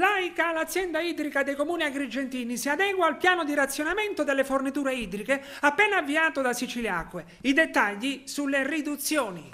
L'AICA, l'azienda idrica dei comuni agrigentini, si adegua al piano di razionamento delle forniture idriche appena avviato da Siciliacque. I dettagli sulle riduzioni.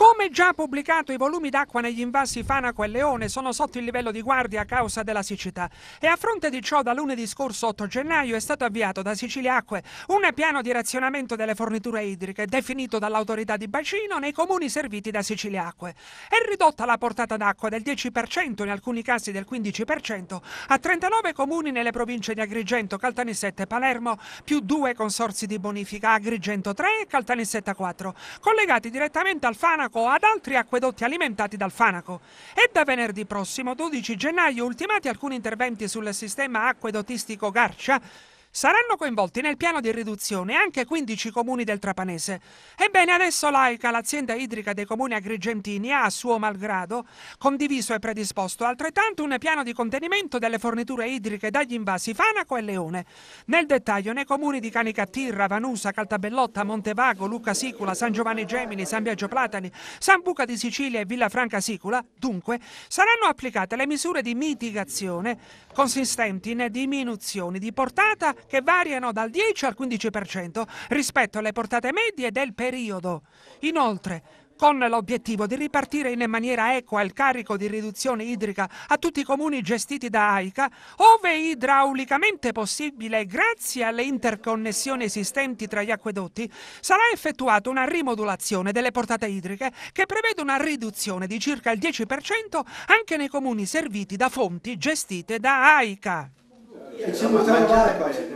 Come già pubblicato, i volumi d'acqua negli invasi Fanaco e Leone sono sotto il livello di guardia a causa della siccità e a fronte di ciò da lunedì scorso 8 gennaio è stato avviato da Sicilia Acque un piano di razionamento delle forniture idriche definito dall'autorità di bacino nei comuni serviti da Sicilia Acque. È ridotta la portata d'acqua del 10%, in alcuni casi del 15%, a 39 comuni nelle province di Agrigento, Caltanissetta e Palermo, più due consorsi di bonifica Agrigento 3 e Caltanissetta 4, collegati direttamente al Fanaco Fanaco ad altri acquedotti alimentati dal Fanaco. E da venerdì prossimo, 12 gennaio, ultimati alcuni interventi sul sistema acquedotistico Garcia, Saranno coinvolti nel piano di riduzione anche 15 comuni del Trapanese. Ebbene, adesso l'AICA, l'azienda idrica dei comuni agrigentini, ha, a suo malgrado, condiviso e predisposto altrettanto un piano di contenimento delle forniture idriche dagli invasi Fanaco e Leone. Nel dettaglio, nei comuni di Canicattirra, Vanusa, Caltabellotta, Montevago, Lucca Sicula, San Giovanni Gemini, San Biagio Platani, San Buca di Sicilia e Villafranca Sicula, dunque, saranno applicate le misure di mitigazione consistenti in diminuzioni di portata che variano dal 10 al 15% rispetto alle portate medie del periodo. Inoltre, con l'obiettivo di ripartire in maniera equa il carico di riduzione idrica a tutti i comuni gestiti da AICA, ove idraulicamente possibile grazie alle interconnessioni esistenti tra gli acquedotti, sarà effettuata una rimodulazione delle portate idriche che prevede una riduzione di circa il 10% anche nei comuni serviti da fonti gestite da AICA. Ci siamo trovati